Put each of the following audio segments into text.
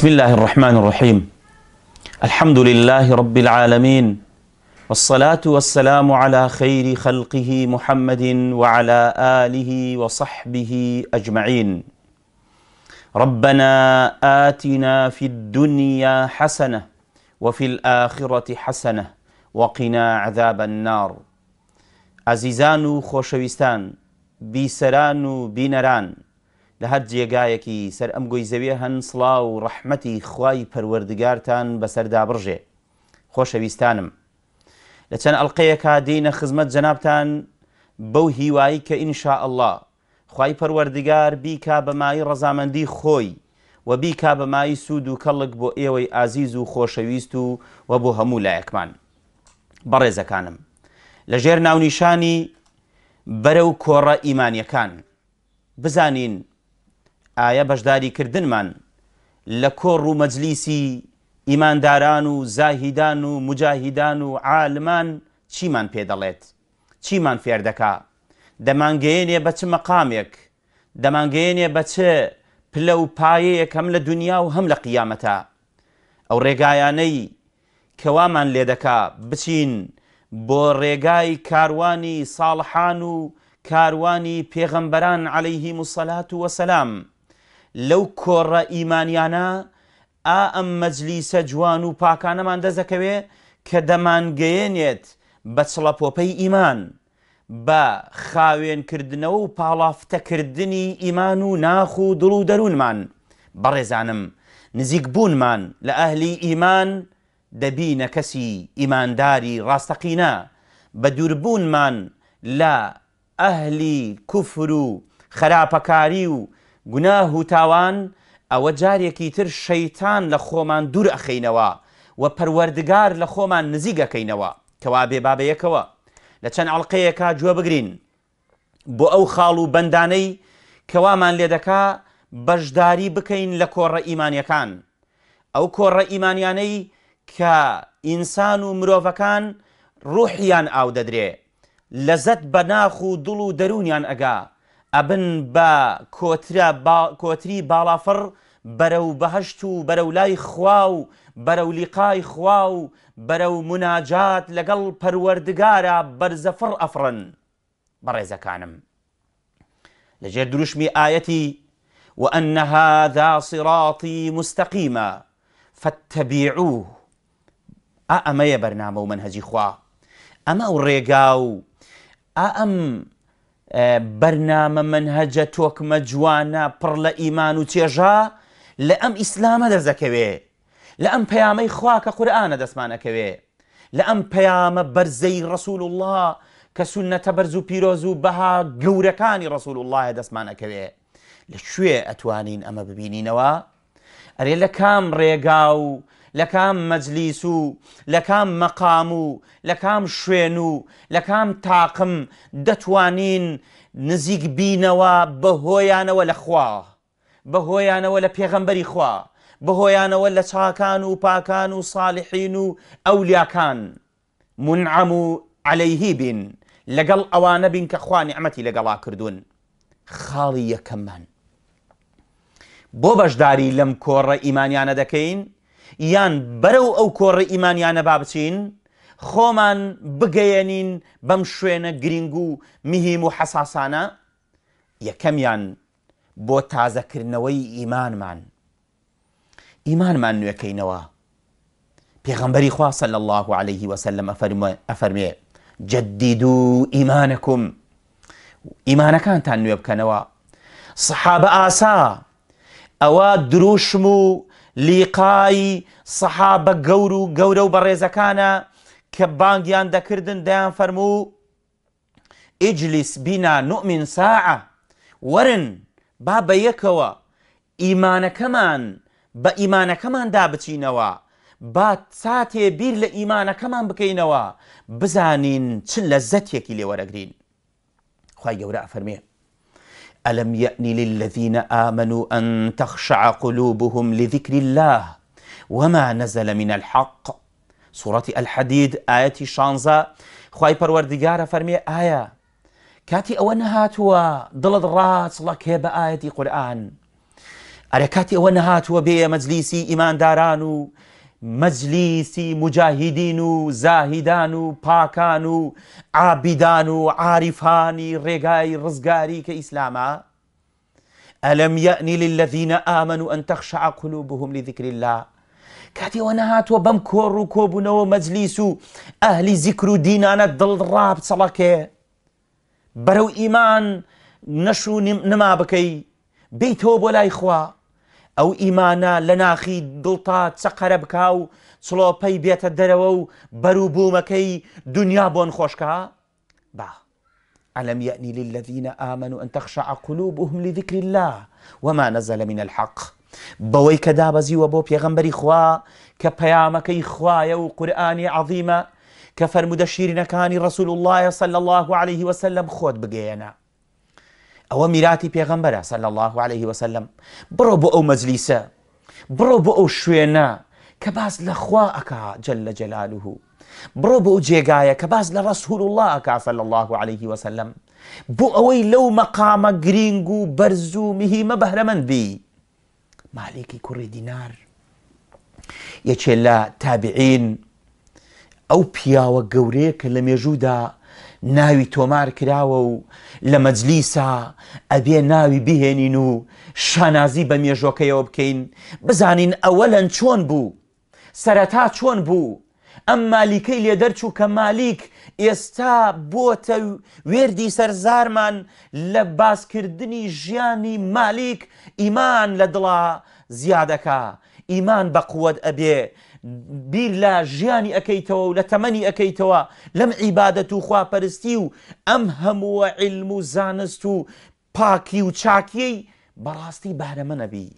بسم الله الرحمن الرحيم الحمد لله رب العالمين والصلاة والسلام على خير خلقه محمد وعلى آله وصحبه أجمعين ربنا آتنا في الدنيا حسنة وفي الآخرة حسنة وقنا عذاب النار عزيزان خوشويستان بسران بنران لە هەر جێگایەکی سەر ئەم گۆی زەویە هەن سڵا و ڕەحمەتی خوای پەروەردگارتان بەسەردابڕژێ خۆشەویستانم لە چەند ئەلقەیەکە دینە خزمەت جەنابان بەو هیوایی کە ئینشاء الله خی پەروەردگار بیکا بەمایی ڕەزامەندی خۆی و بیکا بەمایی سوود و کەڵک بۆ ئێوەی ئازیز و خۆشەویست و و بۆ هەموو لایەکمان بەڕێزەکانم لەژێر ناونیشانی بەرە و کۆڕە ئیمانیەکان بزانین ئایا بەشداریکردنمان لە کۆڕ و مەجلیسی ئیمانداران و زاهیدان و مجاهیدان و عالمان چیمان پێدەڵێت چیمان فێردەکا دەمانگەێنێ بە چ مەقامێک دەمانگەێنێ بە چ پلە و پایەیەک هەم لە دنیا و هەم لە قیامەتە ئەو ڕێگایانەی کەوامان لێدەکا بچین بۆ ڕێگای کاروانی ساڵحان و کاروانی پێغەمبەران عليهلەیهی مسەلات و وەسەسلام لەو کۆڕە ئیمانیانە ئا ئەم مەجلیسە جوان و پاکانەمان دەزەکەوێ کە دەمانگەیەنێت بە چڵەپۆپەی ئیمان بە خاوێنکردنەوە و پاڵافتەکردنی ئیمان و ناخ و دڵ و دەروونمان بەڕێزانم نزیک بوونمان لە ئەهلی ئیمان دەبینە کەسی ئیمانداری ڕاستەقینە بە دووربوونمان لە ئەهلی کوفر و خراپەکاری و گوناه و تاوان ئەوە جارێکی تر شەیتان لە خۆمان دوور ئەخینەوە و پەروەردگار لە خۆمان نزیگەکەینەوە کەوا بێ بابەیەکەوە لە چەند ئەڵلقەیەکە جووە بگرین بۆ ئەو خاڵ و بەندانەی کەوامان لێدەکا بەشداری بکەین لە کۆڕە ئیمانیەکان ئەو کۆڕە ئیمانیانەی کە ئینسان و مرۆڤەکان ڕوحیان ئاو دەدرێ لەزت بە ناخ و دڵ و دەرونیان ئەگا ئەبن بە کۆتری باڵافڕ بەرە و بەهشت و بەرە و لای خوا و بەرە و لیقای خوا و بەرە و مناجات لەگەڵ پەروەردگارە بەرزەفڕ ئەفرن بەڕێزەکانم لەژێر دروشمی ئاەتی وأن هذا صراطي مستقيما فاتبعوه ئا ئەمەیە بەرنامە و منهجی خوا ئەمە ئەو ڕێگا و ئا ئەم بەرنامە منهەجە تۆکمە جوانە پڕ لە ئیمان و چێژا لە ئەم ئیسلامە دەرزەکەوێ لە ئەم پەیامەی خوا کە قورآانە دەسمانەکەوێ لە ئەم پەیامە بەرزەی ڕسول الله کە سونەتە بەرز و پیرۆز و بەها گەورەکانی ڕسول اللهە دەسمانەکەوێ لە شوێ ئەتوانین ئەمە ببینینەوە ئەرێ لە کام ڕێگا و لە کام مەجلیس و لە کام مەقام و لە کام شوێن و لە کام تاقم دەتوانین نزیک بینەوە بەهۆیانەوە لە خوا بەهۆیانەوە لە پێغەمبەری خوا بەهۆیانەوە لە چاکان و پاکان و ساڵحین و ئەولیاکان منعم و عليهەیهی بین لەگەڵ ئەوانە بین کە خوانی ئەمەتی لەگەڵا کردوون خاڵی یەکەممان بۆ بەشداری لەم کۆڕە ئیمانیانە دەکەین یان بەرەو ئەو کۆڕە ئیمانیانە با بچین خۆمان بگەیەنین بەم شوێنە گرنگ و میهیم و حەساسانە یەکەمیان بۆ تازەکردنەوەی ئیمانمان ئیمانمان نوێکەینەوە پێغەمبەری خواسە لە الله عليه وسلم ئەفەرمێ جدید و ئیمانەکم ئیمانەکانتان نوێ بکەنەوە سحابە ئاسا ئەوە دروشم و لیقایی سەحابە گەور و گەورە و بەڕێزەکانە کە بانگیان دەکردن دەیان فەرموو ئیجلیس بینا نؤمن ساعە ورن با بە یەکەوە ئیمانەکەمان بە ئیمانەکەماندا بچینەوە با ساتێ بیر لە ئیمانەکەمان بکەینەوە بزانین چ لە زەتێکی لێوەرەگرین خی گەورە ئەفەرمێ ألم يأن للذين آمنوا أن تخشع قلوبهم لذكر الله وما نزل من الحق سورة الحديد آية شانزة خواهی پەروەردگارە فرمي آية كاتي ئەوە نەهاتووە دڵت ڕاستڵک هێ بە ئاەتی قورآن ئەرە کاتی ئەوە نەهاتووە بێ مەجلیسی ئیمانداران دارانو مەجلیسی مجاهدین و زاهیدان و پاکان و ئابیدان و عاریفانی ڕێگای ڕزگاری کە ئیسلامە ئەلم یعنی للذینە ئامن و ئەن تەخشع قلوبهم لذکر الله کاتیەوە نەهاتوە بەم کۆڕ و کۆبوونەوە مەجلیس و ئەهلی زیکر و دینانە دڵڕاب سەڵەکێ بەرەو ئیمان نەش و نما بکەی بیتەوە بۆ لای خوا او ایمانا لناخی دلتا دڵتا چەقەرە بکە و سڵۆپەی بێتە دەرەوە و بەروبوومەکەی دنیا بۆن خۆشکە با ألم یعنی للذين آمنوا أن تخشع قلوبهم لذكر الله وما نزل من الحق بەوەی کە و بو پیغمبری خوا که پیامکی خوای و قرآن عظیمە کە فەرمودە شیرینەکانی رسول الله صل الله عليه وسلم خود بقينا او میراتی پێغەمبەرە سەل الله عليه وسلم بڕۆ بۆ ئەو مەجلیسە بڕۆ بۆ ئەو شوێنە کە باس لە خوا ئەکا جل جلاله برو بو بۆ ئەو جێگایە کە الله ئەکا سەل الله عليه وسلم بۆ ئەوەی لەو مەقامە گرنگ و بەرز و میهیمە بەهرەمەندبی مالێکی کوڕی دینار یەکێ لە تابعین ئەو پیاوە گەورەیە کە لە ناوی تۆمار کراوە و لە مەجلیسا ئەبێ ناوی بهێنین و شانازی بە مێژۆکەیەوە بکەین بزانین ئەوەلەن چۆن بوو سەرەتا چۆن بوو ئەم مالیکەی لێ دەرچوو کە مالیک ئێستا بۆتە وێردی سەرزارمان لە باسکردنی ژیانی مالیک ئیمان لە دڵا زیادەکە ئیمان بە قووەت ئەبێ بیر لە ژیانی ئەەکەیتەوە و لە تەمەنی ئەەکەیتەوە لەم عیبادەت و خواپەرستی و ئەم هەمووە علم و زانست و پاکی و چاکیەی بەڕاستی بارەمە نەبی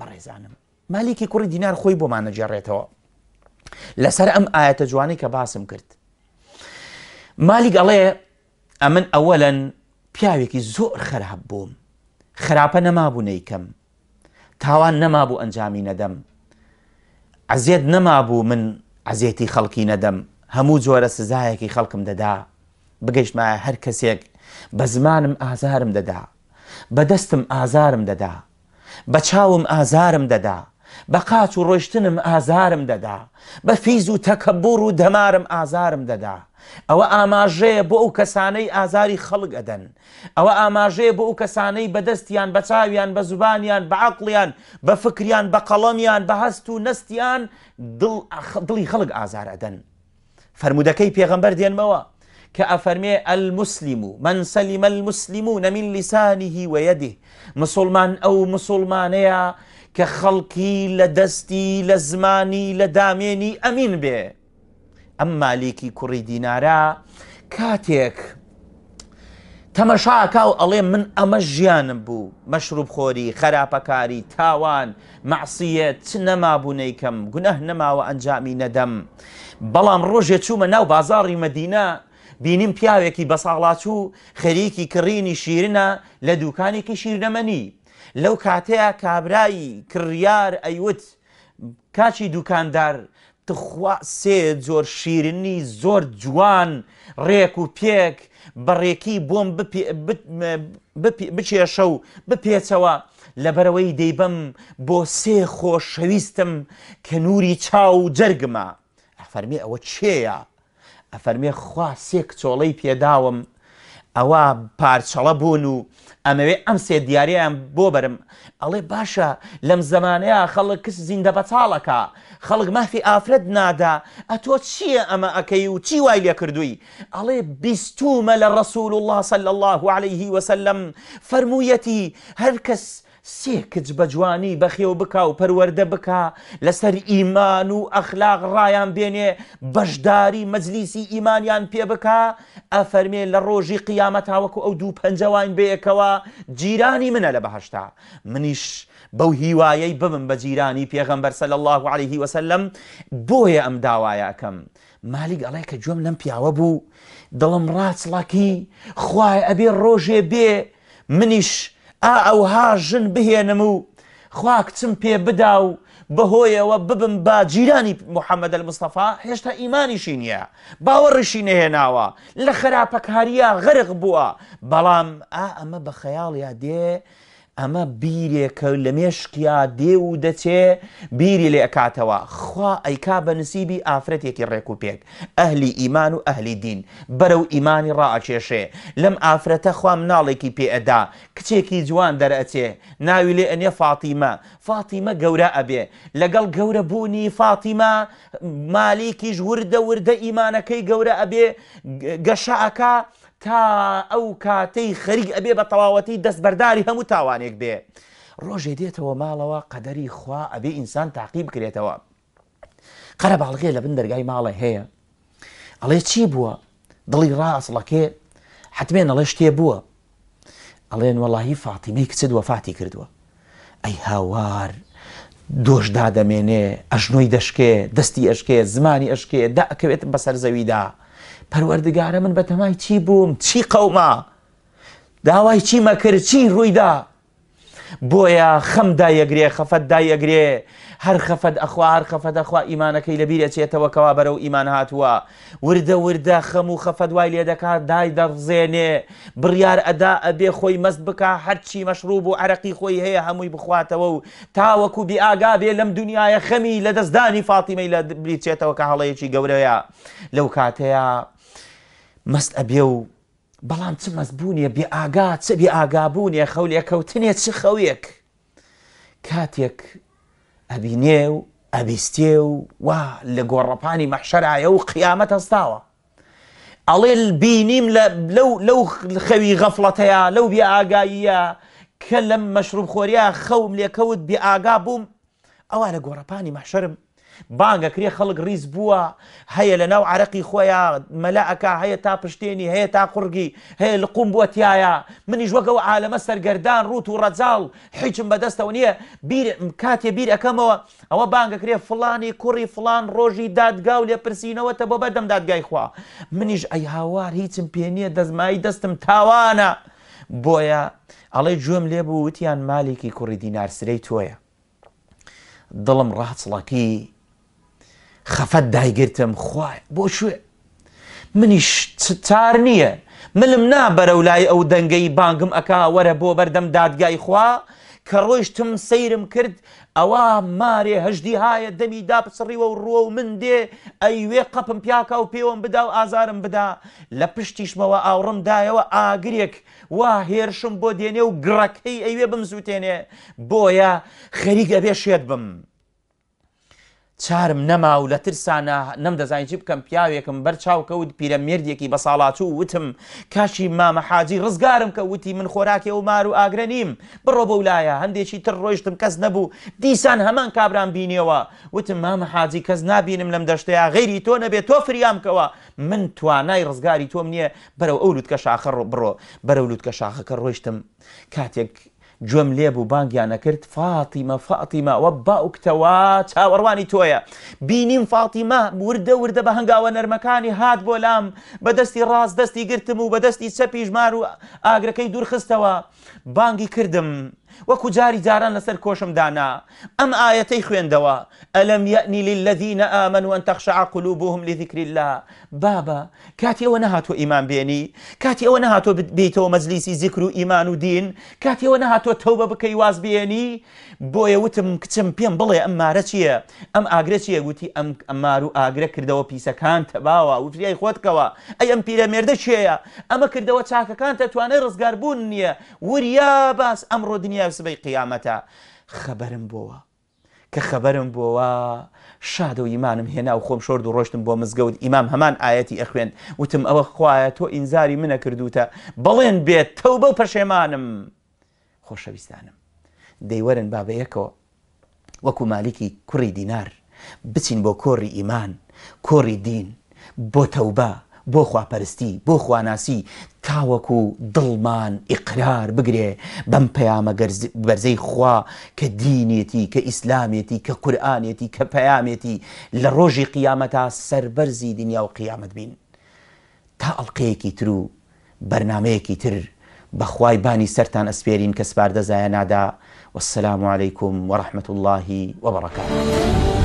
بەڕێزانم مالیکی کوڕی دینار خۆی بۆمانە جێڕێتەوە لەسەر ئەم ئاەتە جوانی کە باسم کرد مالیک ئەڵێ ئەمن ئەوەن پیاوێکی زۆر خراپ بووم خراپە نەمابوو نیکەم تاوان نەمابوو ئەنجامی نەدەم عزیێت نەمابوو من عزیەتی خەڵکی نەدەم هەموو جۆرە سزایەکی خەڵکم دەدا بگەیشتمە هەر کەسێک بە زمانم ئازارم دەدا بەدەستم ئازارم دەدا بە چاوم ئازارم دەدا بە قاچ و ڕۆشتنم ئازارم دەدا بە فیز و تەکەبور و دەمارم ئازارم دەدا ئەوە ئاماژەیە بۆ ئەو کەسانەی ئازاری خەڵک ئەدەن ئەوە ئاماژەیە بۆ ئەو کەسانەی بەدەستیان بە چاویان بە زوبانیان بە عقلیان بە فکریان بە قەڵەمیان بە هەست و نستیان دڵی خەڵک ئازار ئەدەن فرمودەکەی پێغەمبەر دێنمەوە کە ئەفەرمێ المسللم و منسەلیمە المسللم و نەمین لیسانیهی وەدی مسلمان ئەو مسلمانەیە کە خەڵکی لە دەستی لە زمانی لە دامێنی ئەمین بێ ئەم مالێکی کوڕی دینارە کاتێک تەمەشاکە و ئەڵێ من ئەمە ژیانم بوو مەشروب خۆری خراپەکاری تاوان مەعسیەت چ نەمابوو نیکەم گونەه نەماوە ئەنجامی نەدەم بەڵام ڕۆژێ چوومە ناو بازاری مەدینە بینیم پیاوێکی بە ساڵاچوو خەریکی کڕینی شیرنە لە دوکانێکی شیرنەمەنی لەو کاتەیە کابرایی کڕیار ئەیوت کاچی دوکاندار تخوا سێ زۆر شیرنی زۆر جوان ڕێک و پێک بەڕێکی بۆم بچێشە و بپێچەوە لەبەرەوەی دەیبم بۆ سێ خۆشەویستم کە نووری چاو جەرگمە ئەفەرمی ئەوە چێە ئەفەرمێ خوا سێ کچۆڵەی پێداوم ئەوە پارچەڵە بوون و ئەمەوێ ئەم سێ دیارییان بۆ بەرم ئەڵێ باشە لەم زمانەیە خەڵک کەس زیندە بەتاڵەکە خەڵک مافی ئافرەت نادا ئەتۆ چییە ئەمە ئەەکەی و چی وای لە کردووی ئەڵێ بیستومە لە ڕسول الله صل الله عليه وسلم فەرموویەتی هەرکەس سێ کچ بە جوانی بەخێو بکا و پەروەەردە بکا لەسەر ئیمان و ئەخلاق ڕایان بێنێ بەشداری مەجلیسی ئیمانیان پێ بکا ئەفەرمێ لە ڕۆژی قیامەت هاوەکو ئەو دوو پەنجەوان بەیەکەوە جیرانی منە لە بەهشتا منیش بەو هیوایەی ببم بە جیرانی پێغەمبەر سەل الله عليه وسلم بۆیە ئەم داوایەکەم مالیک ئەڵێ کە جوم لەم پیاوە بوو دڵم ڕاچڵکی خوای ئەبێ ڕۆژێ بێ منیش ئا ئەوها ژن بهێنم و خواکچم پێ بدا و بەهۆیەوە ببم با جیرانی محەممەد المستەفا هێشتا ئیمانیشی نییە باوەڕشی نەهێناوە لە خراپەکاریە غرق بووە بەڵام ئا ئەمە بە خەیاڵیا دێ ئەمە بیرێکە لە مێشکیا دێ و دەچێ بیری لێ ئەکاتەوە خوا ئەیکا بە نسیبی ئافرەتێکی ڕێک و پێک ئەهلی ئیمان و ئەهلی دین بەرە و ئیمانی ڕائچێشێ لەم ئافرەتە خوا مناڵێکی پێئدا کچێکی جوان دەرەچێ ناوی لێ ئەنیە فاتیمە فاتیمە گەورە ئەبێ لەگەڵ گەورە بوونی فاتیمە مالێکیش وردە وردە ئیمانەکەی گەورە ئەبێ گەشەکە تا ئەو کاتەی خەریک ئەبێ بە تەواوەتی دەستبەرداری هەموو تاوانێک بێ ڕۆژێ دێتەوە ماڵەوە قەدەری خوا ئەبێ ئینسان تاقی بکرێتەوە قەرە باڵغێ لە بن دەرگای ماڵە هەیە ئەڵێ چی بووە دڵی ڕاستڵەکێ حتمێن ئەڵێ شتێ بووە ئەڵێن وەڵی فاتیمەی کچت وەفاتی کردووە ئەی هاوار دۆشدا دەمێنێ ئەژنۆی دەشکێ دەستی ئەشکێ زمانی ئەشکێ داکەوێت بەسەر زەویدا پەروەردگارە من بە تەمای چی بووم چی قەوما داوای چی مەکرد چی ڕوویدا بۆیە خەمدا یەگرێ خەفەتدا یەگرێ هەر خەفەت ئەخوا هەر خەفەت ئەخوا ئیمانەکەی لەبیرە چێتەوە کەوا بەرە و ئیمان هاتووە وردە وردە خەم و خەفەت وای لێ دەکات دای دەڕزێنێ بڕیار ئەدا ئەبێ خۆی مەست بک هەرچی مەشروب و عرەقی خۆی هەیە هەمووی بخواتەوە و تاوەکو بیئگا بێ لەم دنیاە خەمی لە دەستدانی فاتیمەی لە بریچێتەوە کە هەڵەیەکی گەورەیە لەو کاتەیە مەست ئەبێ و بەڵام چ مەزبوونیە بێ ئاگا چ بێ ئاگابوونیە خەولێککەوتنێ چ خەوێک کاتێک ئەبینێ و ئەبیستێ و وا لە گۆڕەپانی مەحشەرایە و قیامەت هەستاوە ئەڵێ بینیم لەو خەوی غەفڵەتەیە لەو بێ ئاگاییە کە لەم مەشروب خۆریە خەوم لێکەوت بێ ئاگا بووم ئەوە لە گۆڕەپانی مەحشرم بانگەکرێ خەڵک ریز بووە هەیە لە ناو عرەقی خۆیان مەلاعەکە هەیە تا پشتێنی هەیە تا قورگی هەیە لە قوم بووەتیایە منیش وەگەەوە عالەمە سەرگەردان ڕوت و ڕەجاڵ حیچم بەدەستەوە نییە کاتێ بیر ئەەکەمەوە ئەوە بانگەکرێ فلانی کوڕی فلان ڕۆژی دادگا و لێ پرسیینەوەتە بۆ بەردەم دادگای خوا منیش ئەی هاوار هیچم پێنیە دەزمایی دەستم تاوانە بۆیە ئەڵێ جوێم لێ بوو وتیان مالێکی کوڕی دینارسرەی تۆیە دڵم ڕاحچڵەکی خەفەت دایگرتم خوای بۆ شوێ منیش چار نییە ملم نابەرە و لای ئەو دەنگەی بانگم ئەک وەرە بۆ بەردەم دادگای خوا کە ڕۆیشتم سەیرم کرد ئەوە مارێ هەشدی هاە دەمی داپسڕیوە و ڕوە و من دێ ئەیوێ قەپم پیاکە و پێوەم بدا و ئازارم بدا لە پشتیشمەوە ئاوڕمدایەوە ئاگرێک وا هێرشم بۆ دێنێ و گڕەکەی ئەیوێ بم زووتێنێ بۆیە خەریکە بێ شێت بم. چارم نەما و لە ترسانە نەم دەزانین چی بکەم پیاوێکم بەرچاوکەوت پیرە مردێکی بە ساڵاتوو وتم کاشی مامەحاجی ڕزگارم کە وتی من خۆراکی و مار و ئاگرە نیم بڕۆ بە ولایە هەندێکی تر ڕۆیشتم کەس نەبوو دیسان هەمان کابران بینیەوە وتم مامەحاجی کەس نبینم لەم دەشتەیە غیری تۆ نەبێت تۆ فریامکەوە من توانای ڕزگاری تۆم نییە بەرەو ئەولوت کە شاخە بڕۆ بەرەولوت کە شاخەکە ڕۆیشتم کاتێک گوێم لێبوو بانگیان نەکرد فاتیمە فاتیمە وە باوکتەوە چاوەڕوانی تۆیە بینیم فاتیمە وردە وردە بە هەنگاوە نەرمەکانی هات بۆ لام بەدەستی ڕاست دەستی گرتم و بەدەستی چەپیژمار و ئاگرەکەی دوورخستەوە بانگی کردم وەکو جاری جاران لەسەر کۆشم دانا ئەم ئاەتەی خوێندەوە ئەلم یعنی للذینە ئامن و ئەن تەخشع قلوبهم لذکری الله بابا کاتی ئەوە نهاتۆ ئیمان بێنی کاتی ئەوە نهاتۆ بیتەوە مەجلیسی ذکر و ئیمان و دین کاتی ئەوە نهاتۆ تەوبە بکەی واز بێنی بۆیە وتم کچم پێم بڵێ ئەممارە چییە ئەم ئاگرە چیە گوتی ئەم ئەمار و ئاگرە کردەوە پیسەکان تەباوە وفریای خۆتکەوە ئەی ئەم پیرە مێردە چێە ئەمە کردەوە چاکەکان تەتوانێت ڕزگاربوون نییە وریا باس ئەمڕۆ دنیا یا سبەی قیامەتە خەبەرم بۆوە کە خەبەرم بۆوە شاد و ئیمانم هێنا و خۆم شۆرد و ڕۆشتم بۆ مزگەوت ئیمام هەمان ئاەتی ئەخوێن وتم ئەوە خوایە تۆ ئینزاری منە کردوتە بەڵێن بێت تەو بە پەشێمانم خۆشەویستانم دەیوەرن بابەیەکەوە وەکو مالیکی کوڕی دینار بچین بۆ کۆڕی ئیمان کۆڕی دین بۆ تەوبە بۆ خواپەرستی بۆ خواناسی تاوەکو دڵمان ئیقرار بگرێ بەم پەیامە بەرزەی خوا کە دینێتی کە ئیسلامێتی کە قورآانێتی کە پەیامێتی لە ڕۆژی قیامەتا سربەرزی دنیا و قیامەت بین تا ئەڵلقەیەکی تر و بەرنمەیەکی تر بەخوای بانی سەران ئەسپێرین کە سپاردەزایە نادا والسلام عليكم ورحمة الله وبركاته